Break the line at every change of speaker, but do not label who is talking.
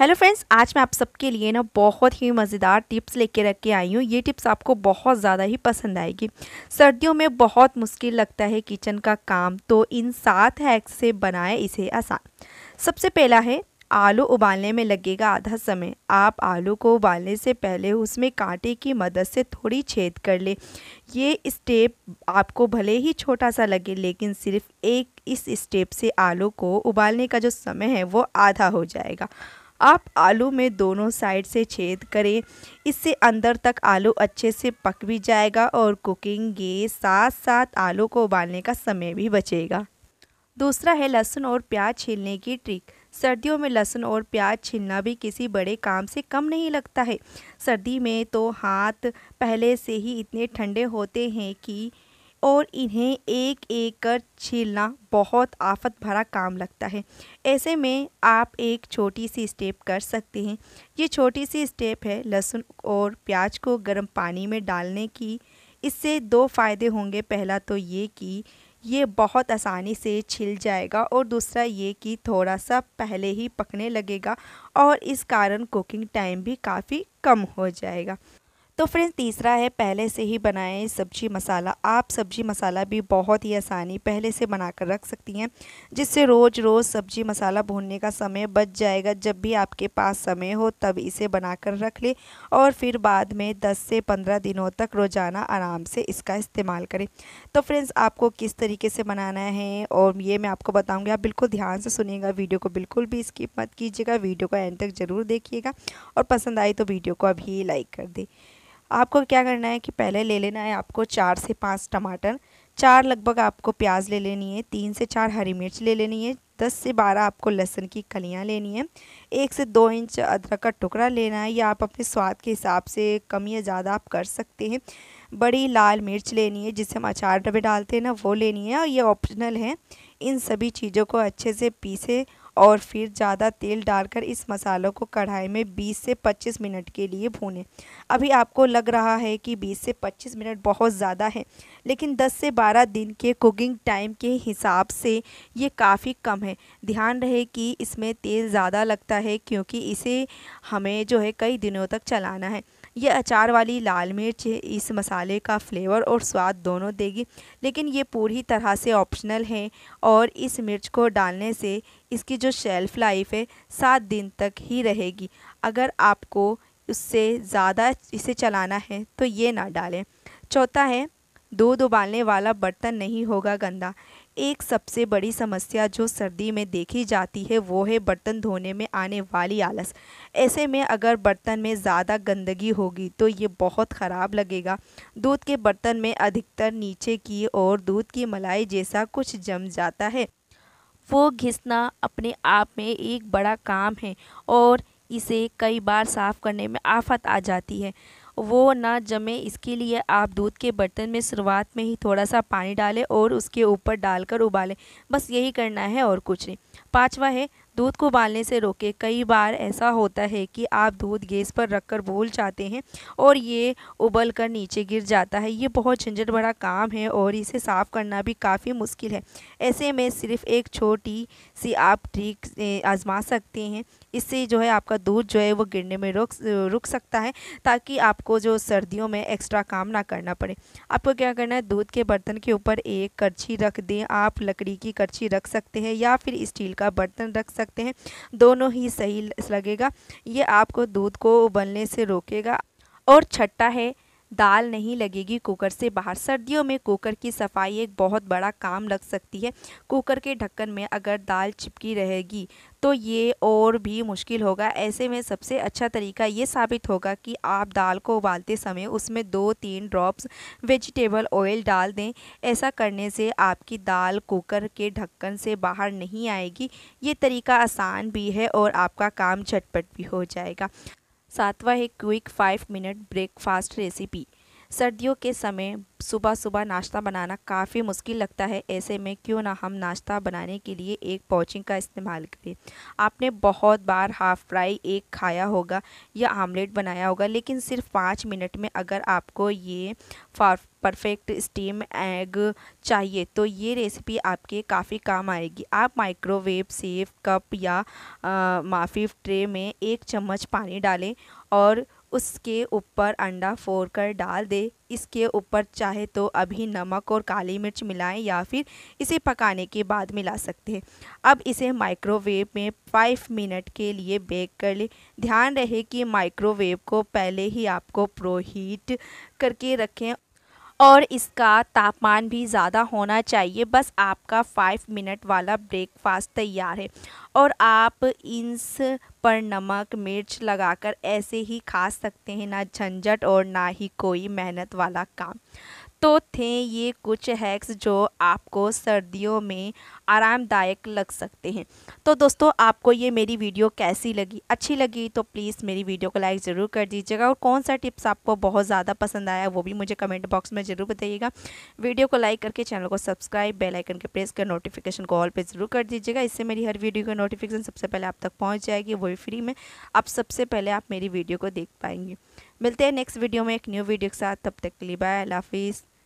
hello friends आज मैं आप सबके लिए ना बहुत ही मज़ेदार टिप्स लेके रख के आई हूँ ये टिप्स आपको बहुत ज़्यादा ही पसंद आएगी सर्दियों में बहुत मुश्किल लगता है किचन का काम तो इन सात हैक्स से बनाएं इसे आसान सबसे पहला है आलू उबालने में लगेगा आधा समय आप आलू को उबालने से पहले उसमें कांटे की मदद से थोड़ी छेद कर ले ये स्टेप आपको भले ही छोटा सा लगे लेकिन सिर्फ एक इस स्टेप से आलू को उबालने का जो समय है वो आधा हो जाएगा आप आलू में दोनों साइड से छेद करें इससे अंदर तक आलू अच्छे से पक भी जाएगा और कुकिंग के साथ साथ आलू को उबालने का समय भी बचेगा दूसरा है लहसुन और प्याज छीलने की ट्रिक सर्दियों में लहसुन और प्याज छीलना भी किसी बड़े काम से कम नहीं लगता है सर्दी में तो हाथ पहले से ही इतने ठंडे होते हैं कि और इन्हें एक एक कर छीलना बहुत आफत भरा काम लगता है ऐसे में आप एक छोटी सी स्टेप कर सकते हैं ये छोटी सी स्टेप है लहसुन और प्याज को गर्म पानी में डालने की इससे दो फ़ायदे होंगे पहला तो ये कि ये बहुत आसानी से छिल जाएगा और दूसरा ये कि थोड़ा सा पहले ही पकने लगेगा और इस कारण कुकिंग टाइम भी काफ़ी कम हो जाएगा तो फ्रेंड्स तीसरा है पहले से ही बनाए सब्जी मसाला आप सब्जी मसाला भी बहुत ही आसानी पहले से बनाकर रख सकती हैं जिससे रोज़ रोज़ सब्जी मसाला भूनने का समय बच जाएगा जब भी आपके पास समय हो तब इसे बनाकर रख ले और फिर बाद में 10 से 15 दिनों तक रोज़ाना आराम से इसका इस्तेमाल करें तो फ्रेंड्स आपको किस तरीके से बनाना है और ये मैं आपको बताऊँगी आप बिल्कुल ध्यान से सुनिएगा वीडियो को बिल्कुल भी स्किप मत कीजिएगा वीडियो को एंड तक ज़रूर देखिएगा और पसंद आई तो वीडियो को अभी लाइक कर दें आपको क्या करना है कि पहले ले लेना है आपको चार से पाँच टमाटर चार लगभग आपको प्याज ले लेनी है तीन से चार हरी मिर्च ले लेनी है दस से बारह आपको लहसुन की कलियाँ लेनी है एक से दो इंच अदरक का टुकड़ा लेना है या आप अपने स्वाद के हिसाब से कम या ज़्यादा आप कर सकते हैं बड़ी लाल मिर्च लेनी है जिसे हम अचार डब्बे डालते हैं ना वो लेनी है और ये ऑप्शनल है इन सभी चीज़ों को अच्छे से पीसे और फिर ज़्यादा तेल डालकर इस मसालों को कढ़ाई में 20 से 25 मिनट के लिए भूनें अभी आपको लग रहा है कि 20 से 25 मिनट बहुत ज़्यादा है लेकिन 10 से 12 दिन के कुकिंग टाइम के हिसाब से ये काफ़ी कम है ध्यान रहे कि इसमें तेल ज़्यादा लगता है क्योंकि इसे हमें जो है कई दिनों तक चलाना है ये अचार वाली लाल मिर्च इस मसाले का फ्लेवर और स्वाद दोनों देगी लेकिन ये पूरी तरह से ऑप्शनल है और इस मिर्च को डालने से इसकी जो शेल्फ़ लाइफ है सात दिन तक ही रहेगी अगर आपको उससे ज़्यादा इसे चलाना है तो ये ना डालें चौथा है दूध उबालने वाला बर्तन नहीं होगा गंदा एक सबसे बड़ी समस्या जो सर्दी में देखी जाती है वो है बर्तन धोने में आने वाली आलस ऐसे में अगर बर्तन में ज़्यादा गंदगी होगी तो ये बहुत ख़राब लगेगा दूध के बर्तन में अधिकतर नीचे की ओर दूध की मलाई जैसा कुछ जम जाता है वो घिसना अपने आप में एक बड़ा काम है और इसे कई बार साफ़ करने में आफत आ जाती है वो ना जमे इसके लिए आप दूध के बर्तन में शुरुआत में ही थोड़ा सा पानी डालें और उसके ऊपर डालकर उबालें बस यही करना है और कुछ नहीं पाँचवा है दूध को उबालने से रोके कई बार ऐसा होता है कि आप दूध गैस पर रखकर भूल जाते हैं और ये उबल कर नीचे गिर जाता है ये बहुत झंझट भरा काम है और इसे साफ़ करना भी काफ़ी मुश्किल है ऐसे में सिर्फ एक छोटी सी आप ट्रिक आजमा सकते हैं इससे जो है आपका दूध जो है वो गिरने में रुक रुक सकता है ताकि आपको जो सर्दियों में एक्स्ट्रा काम ना करना पड़े आपको क्या करना है दूध के बर्तन के ऊपर एक करछी रख दें आप लकड़ी की करछी रख सकते हैं या फिर स्टील स्टील का बर्तन रख सकते हैं दोनों ही सही लगेगा ये आपको दूध को उबलने से रोकेगा और छट्टा है दाल नहीं लगेगी कुकर से बाहर सर्दियों में कुकर की सफाई एक बहुत बड़ा काम लग सकती है कुकर के ढक्कन में अगर दाल चिपकी रहेगी तो ये और भी मुश्किल होगा ऐसे में सबसे अच्छा तरीका ये साबित होगा कि आप दाल को उबालते समय उसमें दो तीन ड्रॉप्स वेजिटेबल ऑयल डाल दें ऐसा करने से आपकी दाल कुकर के ढक्कन से बाहर नहीं आएगी ये तरीका आसान भी है और आपका काम झटपट भी हो जाएगा सातवा है quick five minute breakfast recipe सर्दियों के समय सुबह सुबह नाश्ता बनाना काफ़ी मुश्किल लगता है ऐसे में क्यों ना हम नाश्ता बनाने के लिए एक पॉचिंग का इस्तेमाल करें आपने बहुत बार हाफ़ फ्राई एक खाया होगा या आमलेट बनाया होगा लेकिन सिर्फ पाँच मिनट में अगर आपको ये परफेक्ट स्टीम एग चाहिए तो ये रेसिपी आपके काफ़ी काम आएगी आप माइक्रोवेव सेफ कप या माफी ट्रे में एक चम्मच पानी डालें और उसके ऊपर अंडा फोड़ कर डाल दें इसके ऊपर चाहे तो अभी नमक और काली मिर्च मिलाएं या फिर इसे पकाने के बाद मिला सकते हैं अब इसे माइक्रोवेव में फाइव मिनट के लिए बेक कर लें ध्यान रहे कि माइक्रोवेव को पहले ही आपको प्रोहीट करके रखें और इसका तापमान भी ज़्यादा होना चाहिए बस आपका फाइव मिनट वाला ब्रेकफास्ट तैयार है और आप इन पर नमक मिर्च लगाकर ऐसे ही खा सकते हैं ना झंझट और ना ही कोई मेहनत वाला काम तो थे ये कुछ हैक्स जो आपको सर्दियों में आरामदायक लग सकते हैं तो दोस्तों आपको ये मेरी वीडियो कैसी लगी अच्छी लगी तो प्लीज़ मेरी वीडियो को लाइक ज़रूर कर दीजिएगा और कौन सा टिप्स आपको बहुत ज़्यादा पसंद आया वो भी मुझे कमेंट बॉक्स में ज़रूर बताइएगा वीडियो को लाइक करके चैनल को सब्सक्राइब बेलाइकन के प्रेस कर नोटिफिकेशन को ऑल पर ज़रूर कर दीजिएगा इससे मेरी हर वीडियो का नोटिफिकेशन सबसे पहले आप तक पहुँच जाएगी वो भी फ्री में आप सबसे पहले आप मेरी वीडियो को देख पाएंगे मिलते हैं नेक्स्ट वीडियो में एक न्यू वीडियो के साथ तब तक के लिए बाय अल्लाह हाफिज़